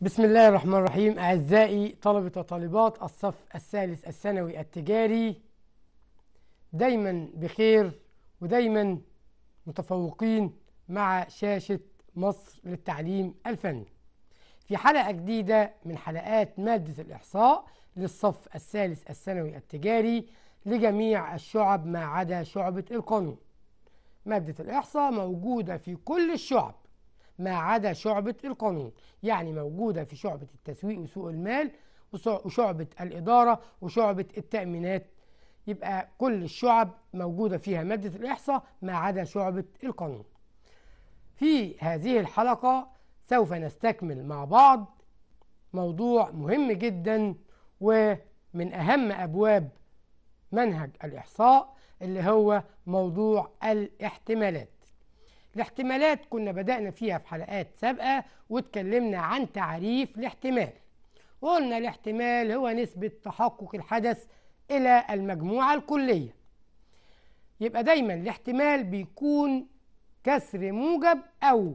بسم الله الرحمن الرحيم أعزائي طلبة وطالبات الصف الثالث الثانوي التجاري دايما بخير ودايما متفوقين مع شاشة مصر للتعليم الفني في حلقة جديدة من حلقات مادة الإحصاء للصف الثالث الثانوي التجاري لجميع الشعب ما عدا شعبة القانون مادة الإحصاء موجودة في كل الشعب ما عدا شعبة القانون يعني موجودة في شعبة التسويق وسوق المال وشعبة الإدارة وشعبة التأمينات يبقى كل الشعب موجودة فيها مادة الإحصاء ما عدا شعبة القانون في هذه الحلقة سوف نستكمل مع بعض موضوع مهم جدا ومن أهم أبواب منهج الإحصاء اللي هو موضوع الاحتمالات الاحتمالات كنا بدأنا فيها في حلقات سابقة واتكلمنا عن تعريف الاحتمال وقلنا الاحتمال هو نسبة تحقق الحدث إلى المجموعة الكلية يبقى دايما الاحتمال بيكون كسر موجب أو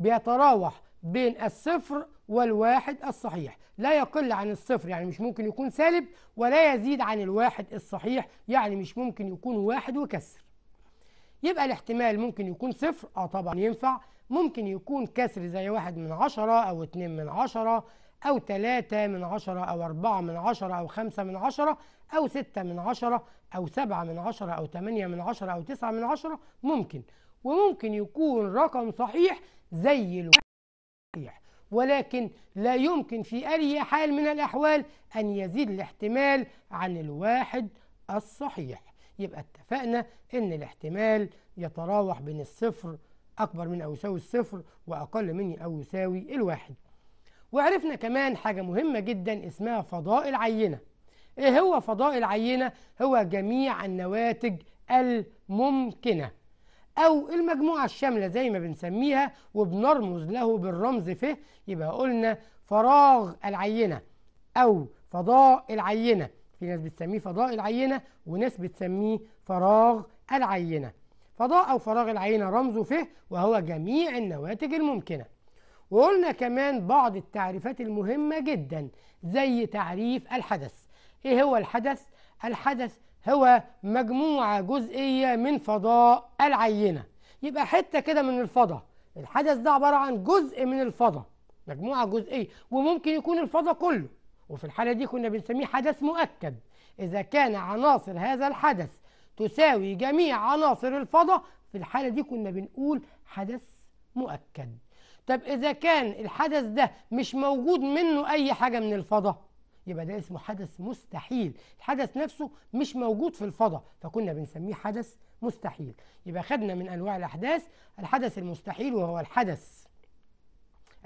بيتراوح بين الصفر والواحد الصحيح لا يقل عن الصفر يعني مش ممكن يكون سالب ولا يزيد عن الواحد الصحيح يعني مش ممكن يكون واحد وكسر يبقى الاحتمال ممكن يكون صفر اه طبعا ينفع ممكن يكون كسر زي واحد من عشرة أو اتنين من عشرة أو تلاتة من عشرة أو أربعة من عشرة أو خمسة من عشرة أو ستة من عشرة أو سبعة من عشرة أو تمانية من عشرة أو تسعة من عشرة ممكن وممكن يكون رقم صحيح زي الواحد صحيح ولكن لا يمكن في أي حال من الأحوال أن يزيد الاحتمال عن الواحد الصحيح يبقى اتفقنا ان الاحتمال يتراوح بين الصفر أكبر من أو يساوي الصفر وأقل من أو يساوي الواحد وعرفنا كمان حاجة مهمة جدا اسمها فضاء العينة إيه هو فضاء العينة؟ هو جميع النواتج الممكنة أو المجموعة الشاملة زي ما بنسميها وبنرمز له بالرمز ف يبقى قلنا فراغ العينة أو فضاء العينة في ناس بتسميه فضاء العينة وناس بتسميه فراغ العينة فضاء أو فراغ العينة رمزه فيه وهو جميع النواتج الممكنة وقلنا كمان بعض التعريفات المهمة جدا زي تعريف الحدث إيه هو الحدث؟ الحدث هو مجموعة جزئية من فضاء العينة يبقى حتة كده من الفضاء الحدث ده عبارة عن جزء من الفضاء مجموعة جزئية وممكن يكون الفضاء كله وفي الحالة دي كنا بنسميه حدث مؤكد إذا كان عناصر هذا الحدث تساوي جميع عناصر الفضاء في الحالة دي كنا بنقول حدث مؤكد طب إذا كان الحدث ده مش موجود منه أي حاجة من الفضاء يبقى ده اسمه حدث مستحيل الحدث نفسه مش موجود في الفضاء فكنا بنسميه حدث مستحيل يبقى خدنا من أنواع الأحداث الحدث المستحيل وهو الحدث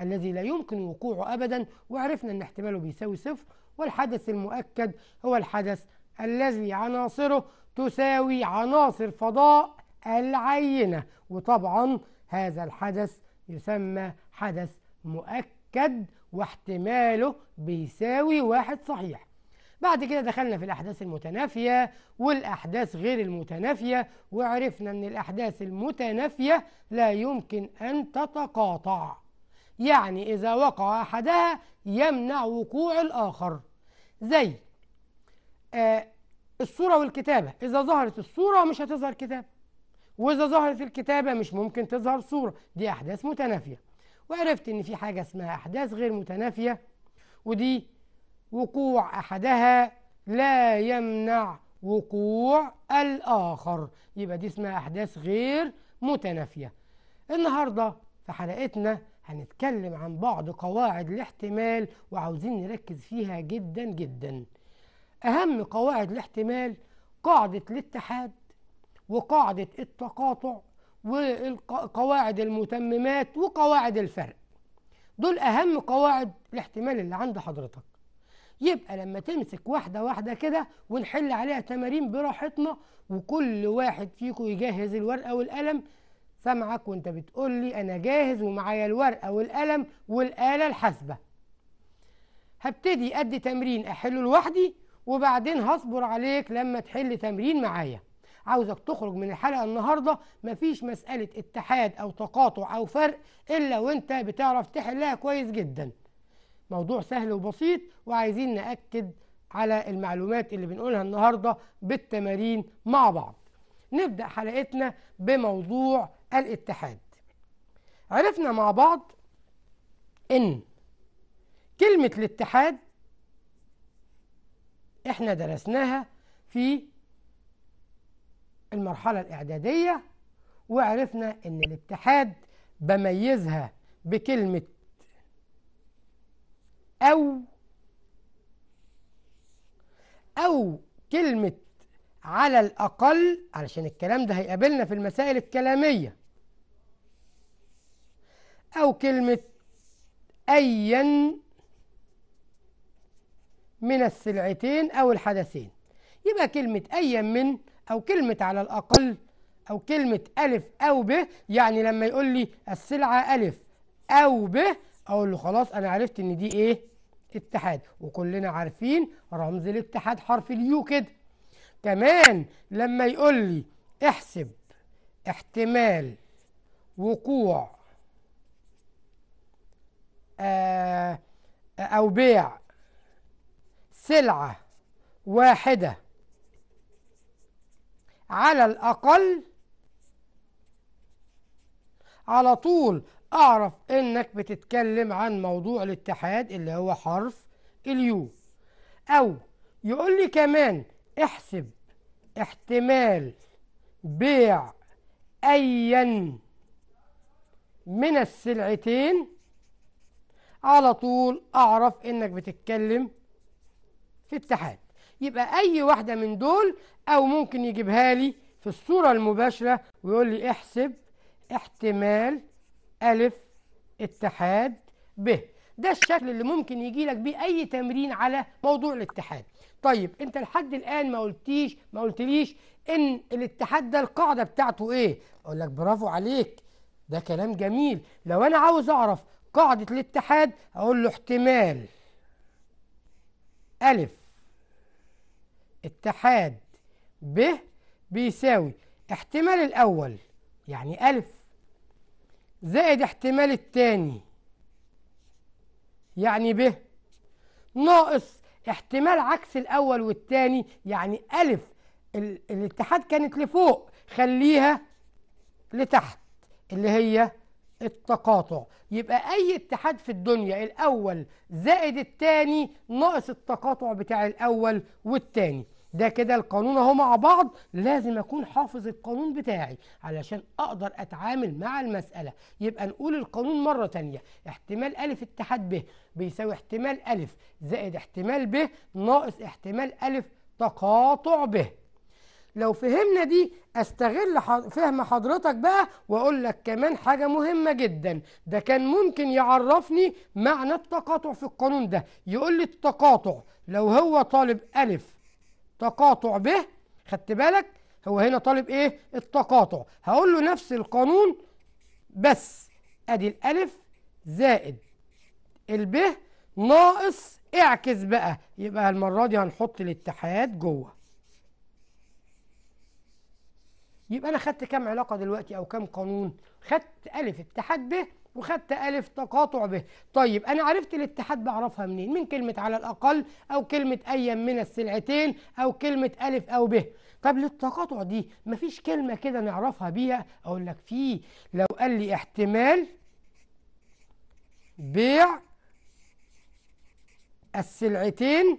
الذي لا يمكن وقوعه أبدا وعرفنا أن احتماله بيساوي صفر والحدث المؤكد هو الحدث الذي عناصره تساوي عناصر فضاء العينة وطبعا هذا الحدث يسمى حدث مؤكد واحتماله بيساوي واحد صحيح بعد كده دخلنا في الأحداث المتنافية والأحداث غير المتنافية وعرفنا أن الأحداث المتنافية لا يمكن أن تتقاطع يعني إذا وقع أحدها يمنع وقوع الآخر زي آه الصورة والكتابة إذا ظهرت الصورة مش هتظهر كتابة وإذا ظهرت الكتابة مش ممكن تظهر صورة دي أحداث متنافية وعرفت إن في حاجة اسمها أحداث غير متنافية ودي وقوع أحدها لا يمنع وقوع الآخر يبقى دي اسمها أحداث غير متنافية النهاردة في حلقتنا هنتكلم عن بعض قواعد الاحتمال وعاوزين نركز فيها جدا جدا أهم قواعد الاحتمال قاعدة الاتحاد وقاعدة التقاطع وقواعد المتممات وقواعد الفرق دول أهم قواعد الاحتمال اللي عند حضرتك يبقى لما تمسك واحدة واحدة كده ونحل عليها تمارين براحتنا وكل واحد فيكم يجهز الورقة والقلم سامعك وانت بتقول لي انا جاهز ومعايا الورقه والقلم والاله الحاسبه هبتدي ادي تمرين احله لوحدي وبعدين هصبر عليك لما تحل تمرين معايا عاوزك تخرج من الحلقه النهارده مفيش مساله اتحاد او تقاطع او فرق الا وانت بتعرف تحلها كويس جدا موضوع سهل وبسيط وعايزين ناكد على المعلومات اللي بنقولها النهارده بالتمارين مع بعض نبدا حلقتنا بموضوع الاتحاد عرفنا مع بعض ان كلمة الاتحاد احنا درسناها في المرحلة الإعدادية وعرفنا ان الاتحاد بميزها بكلمة أو أو كلمة على الأقل علشان الكلام ده هيقابلنا في المسائل الكلامية أو كلمة أيا من السلعتين أو الحدثين يبقى كلمة أيا من أو كلمة على الأقل أو كلمة ألف أو ب يعني لما يقول لي السلعة ألف أو ب أقول له خلاص أنا عرفت إن دي إيه؟ اتحاد وكلنا عارفين رمز الاتحاد حرف اليو كده كمان لما يقول لي احسب احتمال وقوع آه، أو بيع سلعة واحدة على الأقل على طول أعرف إنك بتتكلم عن موضوع الاتحاد اللي هو حرف اليو أو يقول لي كمان احسب احتمال بيع أيا من السلعتين على طول أعرف إنك بتتكلم في اتحاد يبقى أي واحدة من دول أو ممكن يجيبها لي في الصورة المباشرة ويقول لي احسب احتمال ألف اتحاد ب ده الشكل اللي ممكن يجي لك بيه أي تمرين على موضوع الاتحاد طيب انت لحد الان ما قلتيش ما قلتليش ان الاتحاد ده القاعده بتاعته ايه اقول لك برافو عليك ده كلام جميل لو انا عاوز اعرف قاعده الاتحاد اقول له احتمال الف اتحاد ب بيساوي احتمال الاول يعني الف زائد احتمال الثاني يعني ب ناقص احتمال عكس الأول والتاني يعني ألف الاتحاد كانت لفوق خليها لتحت اللي هي التقاطع يبقى أي اتحاد في الدنيا الأول زائد التاني ناقص التقاطع بتاع الأول والتاني ده كده القانون اهو مع بعض لازم اكون حافظ القانون بتاعي علشان اقدر اتعامل مع المساله يبقى نقول القانون مره ثانيه احتمال ا اتحاد ب بيساوي احتمال ا زائد احتمال ب ناقص احتمال ا تقاطع ب لو فهمنا دي استغل فهم حضرتك بقى واقول لك كمان حاجه مهمه جدا ده كان ممكن يعرفني معنى التقاطع في القانون ده يقول لي التقاطع لو هو طالب ا تقاطع به خدت بالك هو هنا طالب ايه التقاطع هقول له نفس القانون بس ادي الالف زائد الب ناقص اعكس بقى يبقى المره دي هنحط الاتحاد جوه يبقى انا خدت كام علاقه دلوقتي او كام قانون خدت الف اتحاد ب وخدت ألف تقاطع به طيب أنا عرفت الاتحاد بعرفها منين من كلمة على الأقل أو كلمة أيا من السلعتين أو كلمة ألف أو به طب للتقاطع دي مفيش كلمة كده نعرفها بيها أقول لك فيه لو قال لي احتمال بيع السلعتين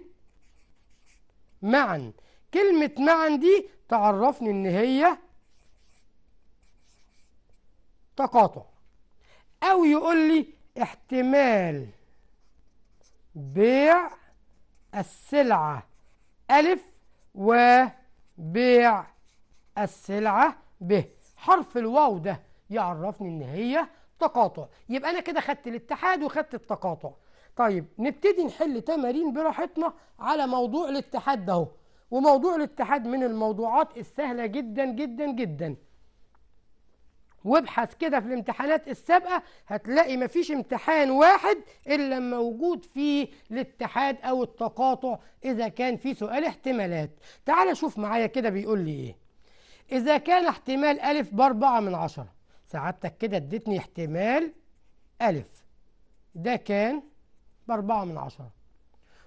معا كلمة معا دي تعرفني إن هي تقاطع أو يقول لي احتمال بيع السلعة ألف وبيع السلعة ب حرف الواو ده يعرفني إن هي تقاطع يبقى أنا كده خدت الاتحاد وخدت التقاطع طيب نبتدي نحل تمارين براحتنا على موضوع الاتحاد ده وموضوع الاتحاد من الموضوعات السهلة جدا جدا جدا وابحث كده في الامتحانات السابقة هتلاقي مفيش امتحان واحد إلا موجود فيه الاتحاد أو التقاطع إذا كان في سؤال احتمالات تعال شوف معايا كده بيقول لي إيه إذا كان احتمال ألف بأربعة من عشرة سعادتك كده اديتني احتمال ألف ده كان بأربعة من عشرة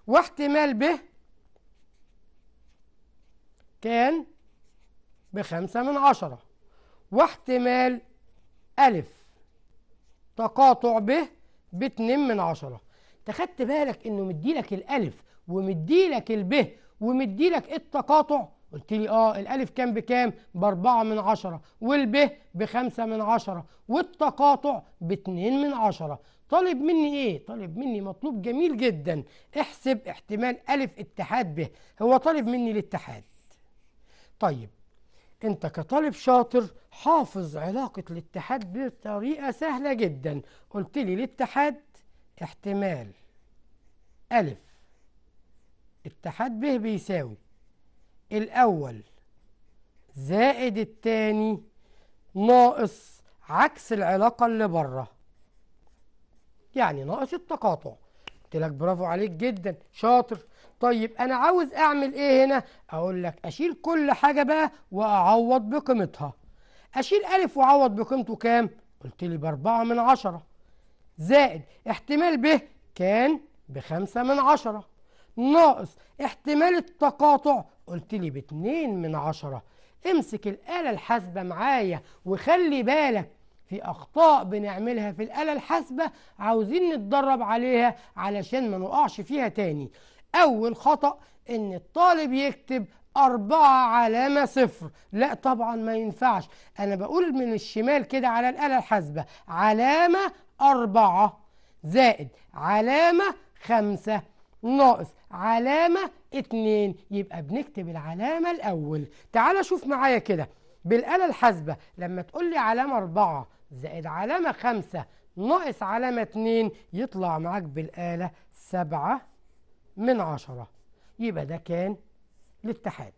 واحتمال ب كان بخمسة من عشرة واحتمال ألف تقاطع ب باتنين من عشرة تخدت بالك إنه مديلك الألف ومديلك ب ومديلك التقاطع قلت لي اه الالف كان بكام باربعة من عشرة والب بخمسة من عشرة والتقاطع باتنين من عشرة طالب مني ايه طالب مني مطلوب جميل جدا احسب احتمال الف اتحاد به هو طالب مني الاتحاد طيب انت كطالب شاطر حافظ علاقة الاتحاد بطريقة سهلة جدا قلت لي الاتحاد احتمال ألف اتحاد ب بيساوي الأول زائد التاني ناقص عكس العلاقة اللي بره يعني ناقص التقاطع قلت لك برافو عليك جدا شاطر طيب أنا عاوز أعمل إيه هنا؟ أقول لك أشيل كل حاجة بقى وأعوض بقيمتها أشيل ألف وأعوض بقيمته كام؟ قلت لي بأربعة من عشرة زائد احتمال ب كان بخمسة من عشرة ناقص احتمال التقاطع قلت لي باتنين من عشرة امسك الآلة الحاسبة معايا وخلي بالك في أخطاء بنعملها في الآلة الحاسبة عاوزين نتدرب عليها علشان ما نقعش فيها تاني أول خطأ إن الطالب يكتب أربعة علامة صفر لا طبعا ما ينفعش أنا بقول من الشمال كده على الآلة الحاسبة علامة أربعة زائد علامة خمسة ناقص علامة اتنين يبقى بنكتب العلامة الأول تعال شوف معايا كده بالآلة الحاسبة لما تقول لي علامة أربعة زائد علامة خمسة ناقص علامة اتنين يطلع معاك بالآلة سبعة من عشرة يبقى ده كان الاتحاد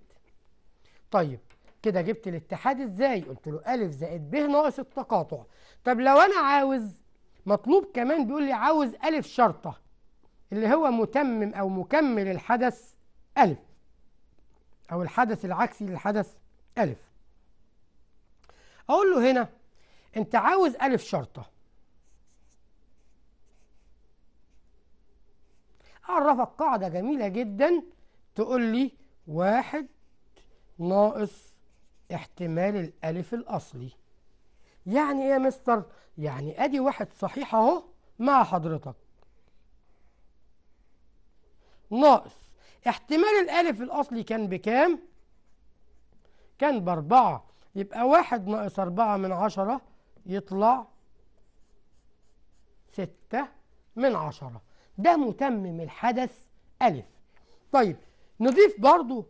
طيب كده جبت الاتحاد ازاي قلت له ألف زائد ب ناقص التقاطع طب لو أنا عاوز مطلوب كمان بيقول لي عاوز ألف شرطة اللي هو متمم أو مكمل الحدث ألف أو الحدث العكسي للحدث ألف أقول له هنا أنت عاوز ألف شرطة هعرفك قاعدة جميلة جدا تقول لي واحد ناقص احتمال الألف الأصلي يعني إيه يا مستر؟ يعني أدي واحد صحيح أهو مع حضرتك ناقص احتمال الألف الأصلي كان بكام؟ كان بأربعة يبقى واحد ناقص أربعة من عشرة يطلع ستة من عشرة ده متمم الحدث ألف طيب نضيف برضو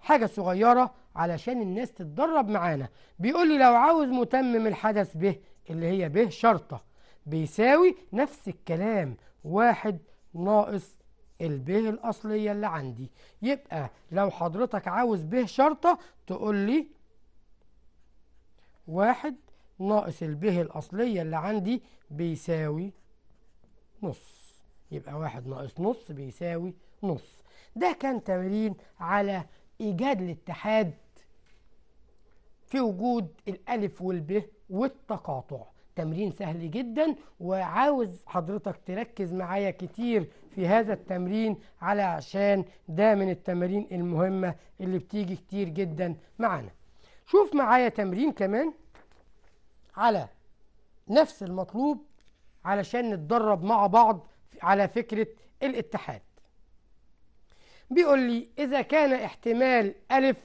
حاجة صغيرة علشان الناس تتدرب معانا بيقول لي لو عاوز متمم الحدث به اللي هي به شرطة بيساوي نفس الكلام واحد ناقص البه الأصلية اللي عندي يبقى لو حضرتك عاوز به شرطة تقول لي واحد ناقص البه الأصلية اللي عندي بيساوي نص يبقى واحد ناقص نص بيساوي نص ده كان تمرين على إيجاد الاتحاد في وجود الألف والب والتقاطع تمرين سهل جدا وعاوز حضرتك تركز معايا كتير في هذا التمرين علشان ده من التمارين المهمة اللي بتيجي كتير جدا معانا شوف معايا تمرين كمان على نفس المطلوب علشان نتدرب مع بعض على فكرة الاتحاد بيقول لي إذا كان احتمال ألف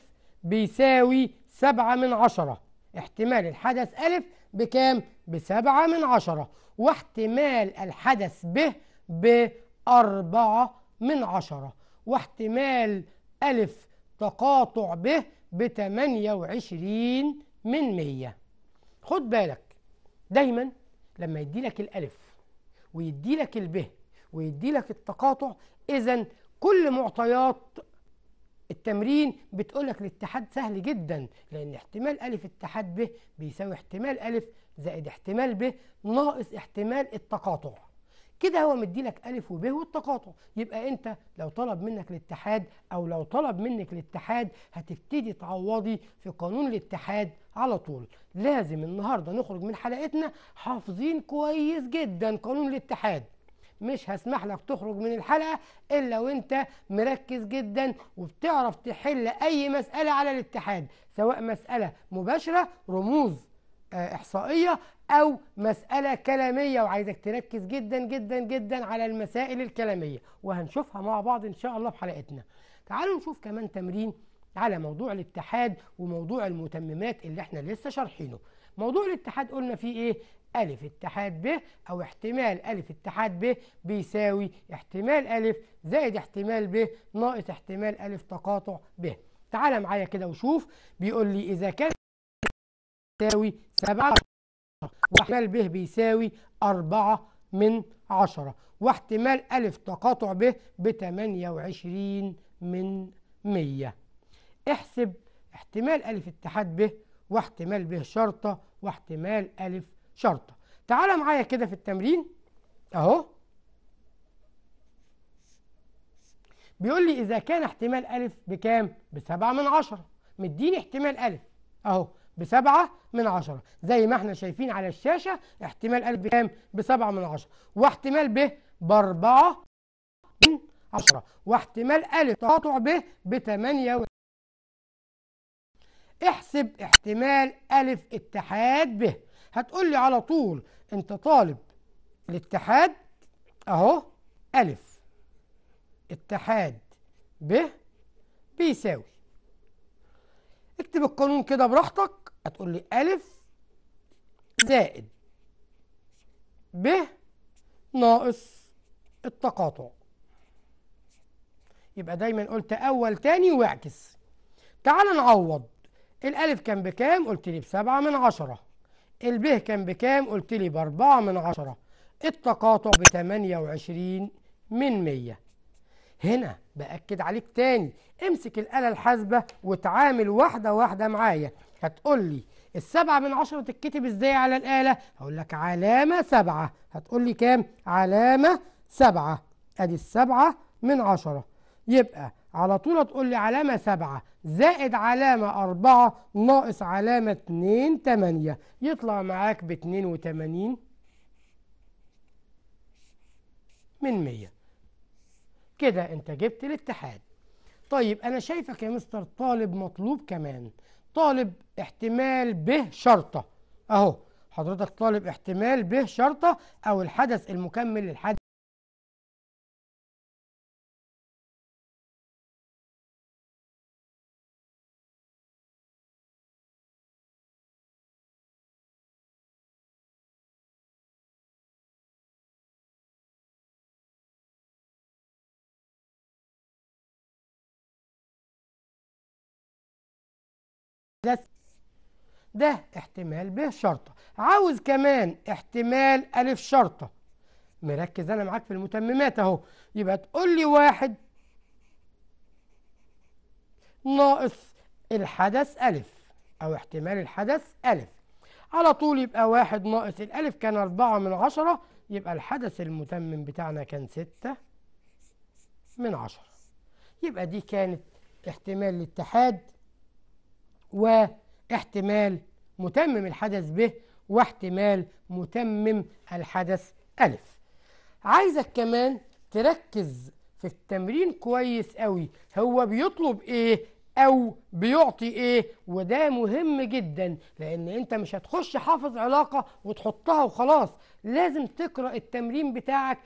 بيساوي سبعة من عشرة احتمال الحدث ألف بكام؟ بسبعة من عشرة واحتمال الحدث ب بأربعة من عشرة واحتمال ألف تقاطع ب بتمانية وعشرين من مية خد بالك دايما لما يديلك الألف ويديلك البه ويدي لك التقاطع اذا كل معطيات التمرين بتقول لك الاتحاد سهل جدا لان احتمال الف اتحاد ب بيساوي احتمال الف زائد احتمال ب ناقص احتمال التقاطع كده هو مدي لك الف وب والتقاطع يبقى انت لو طلب منك الاتحاد او لو طلب منك الاتحاد هتبتدي تعوضي في قانون الاتحاد على طول لازم النهارده نخرج من حلقتنا حافظين كويس جدا قانون الاتحاد مش هسمح لك تخرج من الحلقه الا وانت مركز جدا وبتعرف تحل اي مساله على الاتحاد سواء مساله مباشره رموز آه، احصائيه او مساله كلاميه وعايزك تركز جدا جدا جدا على المسائل الكلاميه وهنشوفها مع بعض ان شاء الله في حلقتنا تعالوا نشوف كمان تمرين على موضوع الاتحاد وموضوع المتممات اللي احنا لسه شارحينه موضوع الاتحاد قلنا فيه ايه ألف اتحاد ب أو احتمال ألف اتحاد ب بيساوي احتمال ألف زائد احتمال ب ناقص احتمال ألف تقاطع ب تعال معايا كده وشوف بيقول لي إذا كان بيساوي سبعة واحتمال ب بيساوي أربعة من عشرة واحتمال ألف تقاطع ب ب وعشرين من مية احسب احتمال ألف اتحاد ب واحتمال ب شرطة واحتمال ألف شرطة تعال معايا كده في التمرين أهو بيقول لي إذا كان احتمال ألف بكام؟ بسبعة من عشرة مديني احتمال ألف أهو بسبعة من عشرة زي ما احنا شايفين على الشاشة احتمال ألف بكام؟ بسبعة من عشرة واحتمال ب بأربعة من عشرة واحتمال ألف تقاطع ب بثمانيه و... احسب احتمال ألف اتحاد ب هتقول لي على طول انت طالب الاتحاد اهو ألف اتحاد ب بيساوي اكتب القانون كده براحتك هتقول لي ألف زائد ب ناقص التقاطع يبقى دايما قلت أول تاني واعكس تعال نعوض الألف كان بكام؟ قلت لي بسبعة من عشرة البه كان بكام قلت لي بأربعة من عشرة التقاطع بتمانية وعشرين من مية هنا بأكد عليك تاني امسك الآلة الحاسبة وتعامل واحدة واحدة معايا هتقول لي السبعة من عشرة تتكتب ازاي على الآلة هقول لك علامة سبعة هتقول لي كام علامة سبعة ادي السبعة من عشرة يبقى على طول هتقول لي علامة سبعة زائد علامة أربعة ناقص علامة اتنين تمانية يطلع معاك باتنين وتمانين من مية كده انت جبت الاتحاد طيب انا شايفك يا مستر طالب مطلوب كمان طالب احتمال به شرطة اهو حضرتك طالب احتمال به شرطة او الحدث المكمل للحدث ده ده احتمال ب شرطة عاوز كمان احتمال أ شرطة مركز أنا معاك في المتممات أهو يبقى تقول لي واحد ناقص الحدث أ أو احتمال الحدث أ على طول يبقى واحد ناقص الألف كان أربعة من عشرة يبقى الحدث المتمم بتاعنا كان ستة من عشرة يبقى دي كانت احتمال الاتحاد واحتمال متمم الحدث ب واحتمال متمم الحدث ألف عايزك كمان تركز في التمرين كويس قوي هو بيطلب ايه او بيعطي ايه وده مهم جدا لان انت مش هتخش حافظ علاقة وتحطها وخلاص لازم تقرأ التمرين بتاعك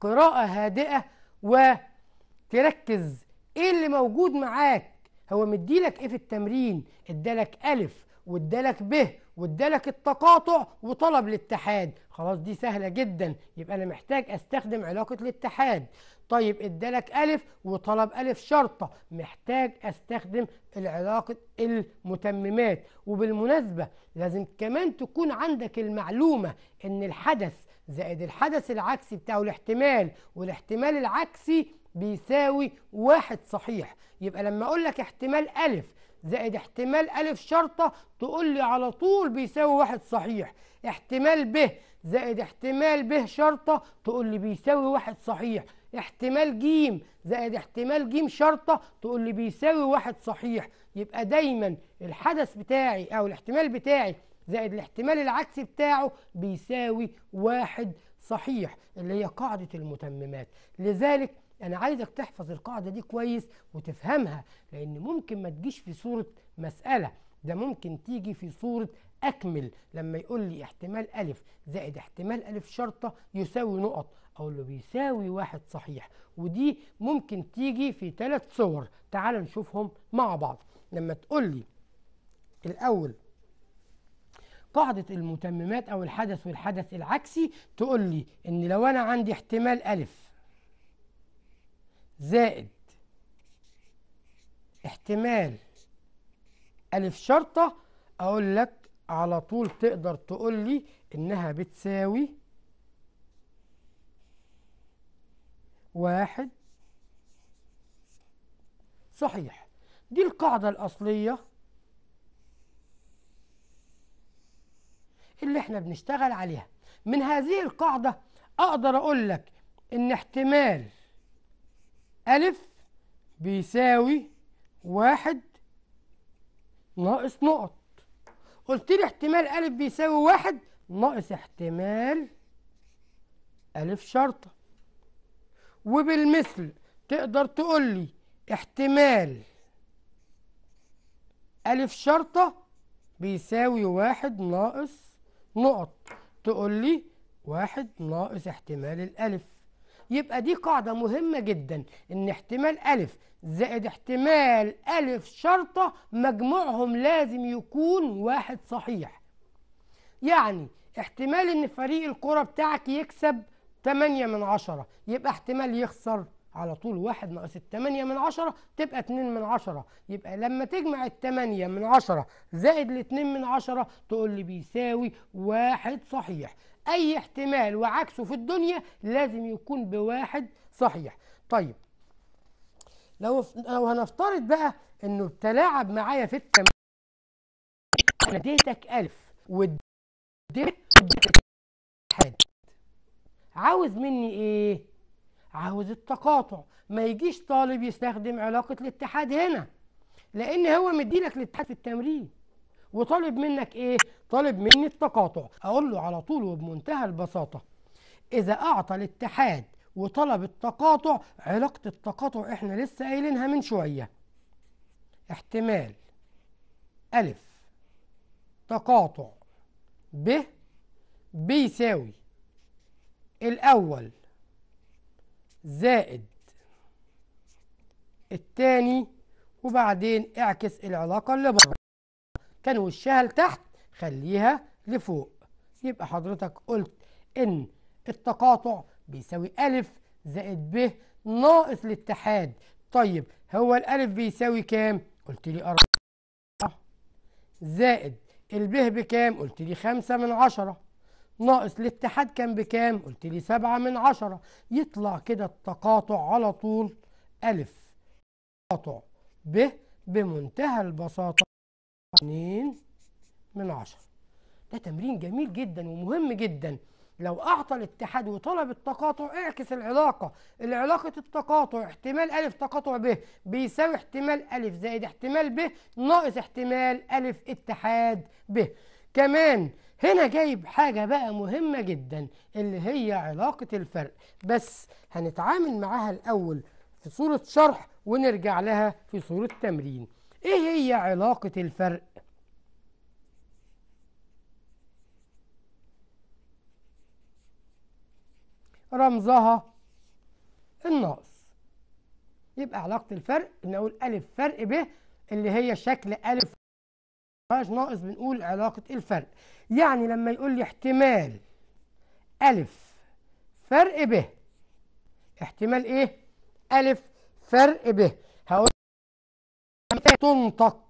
قراءة هادئة وتركز ايه اللي موجود معاك هو مديلك ايه في التمرين ادالك الف وادالك ب وادالك التقاطع وطلب الاتحاد خلاص دي سهله جدا يبقى انا محتاج استخدم علاقه الاتحاد طيب ادالك الف وطلب الف شرطه محتاج استخدم العلاقه المتممات وبالمناسبه لازم كمان تكون عندك المعلومه ان الحدث زائد الحدث العكسي بتاعه الاحتمال والاحتمال العكسي بيساوي واحد صحيح يبقى لما أقول لك احتمال ألف زائد احتمال ألف شرطة تقول لي على طول بيساوي واحد صحيح احتمال ب زائد احتمال ب شرطة تقول لي بيساوي واحد صحيح احتمال ج زائد احتمال ج شرطة تقول لي بيساوي واحد صحيح يبقى دايما الحدث بتاعي أو الاحتمال بتاعي زائد الاحتمال العكسي بتاعه بيساوي واحد صحيح اللي هي قاعدة المتممات لذلك انا عايزك تحفظ القاعده دي كويس وتفهمها لان ممكن ما تجيش في صوره مساله ده ممكن تيجي في صوره اكمل لما يقول لي احتمال الف زائد احتمال الف شرطه يساوي نقط او اللي بيساوي واحد صحيح ودي ممكن تيجي في ثلاث صور تعال نشوفهم مع بعض لما تقول لي الاول قاعدة المتممات أو الحدث والحدث العكسي تقول لي إن لو أنا عندي احتمال ألف زائد احتمال ألف شرطة أقول لك على طول تقدر تقول لي إنها بتساوي واحد صحيح دي القاعدة الأصلية اللي احنا بنشتغل عليها من هذه القاعدة أقدر أقول لك إن احتمال ألف بيساوي واحد ناقص نقط قلت لي احتمال ألف بيساوي واحد ناقص احتمال ألف شرطة وبالمثل تقدر تقول لي احتمال ألف شرطة بيساوي واحد ناقص نقط تقول لي واحد ناقص احتمال الألف يبقى دي قاعدة مهمة جدا إن احتمال ألف زائد احتمال ألف شرطة مجموعهم لازم يكون واحد صحيح يعني احتمال إن فريق الكرة بتاعك يكسب 8 من عشرة يبقى احتمال يخسر على طول واحد ناقص التمانية من عشرة تبقى اتنين من عشرة يبقى لما تجمع التمانية من عشرة زائد الاتنين من عشرة تقول لي بيساوي واحد صحيح أي احتمال وعكسه في الدنيا لازم يكون بواحد صحيح طيب لو لو هنفترض بقى انه تلاعب معايا في التمرين انا اديتك ألف واديتك حاد عاوز مني ايه؟ عاوز التقاطع ما يجيش طالب يستخدم علاقة الاتحاد هنا لان هو مديلك الاتحاد في التمرين وطالب منك ايه طالب مني التقاطع اقول له على طول وبمنتهى البساطه اذا اعطى الاتحاد وطلب التقاطع علاقه التقاطع احنا لسه قايلينها من شويه احتمال الف تقاطع ب بيساوي الأول زائد التاني وبعدين اعكس العلاقة اللي بره كان وشها لتحت خليها لفوق يبقى حضرتك قلت إن التقاطع بيساوي ألف زائد ب ناقص الاتحاد طيب هو الألف بيساوي كام؟ قلت لي أربعة زائد البه بكام؟ قلت لي خمسة من عشرة ناقص الاتحاد كان بكام؟ قلت لي سبعة من عشرة يطلع كده التقاطع على طول ألف تقاطع ب بمنتهى البساطة 2 من 10 ده تمرين جميل جدا ومهم جدا لو أعطى الاتحاد وطلب التقاطع اعكس العلاقة العلاقة التقاطع احتمال ألف تقاطع ب بيساوي احتمال ألف زائد احتمال ب ناقص احتمال ألف اتحاد ب كمان هنا جايب حاجة بقى مهمة جدا اللي هي علاقة الفرق بس هنتعامل معاها الأول في صورة شرح ونرجع لها في صورة تمرين إيه هي علاقة الفرق رمزها الناقص يبقى علاقة الفرق نقول ألف فرق ب اللي هي شكل ألف ناقص بنقول علاقة الفرق يعني لما يقول لي احتمال ألف فرق ب احتمال إيه؟ ألف فرق ب هقول الخلفية تنطق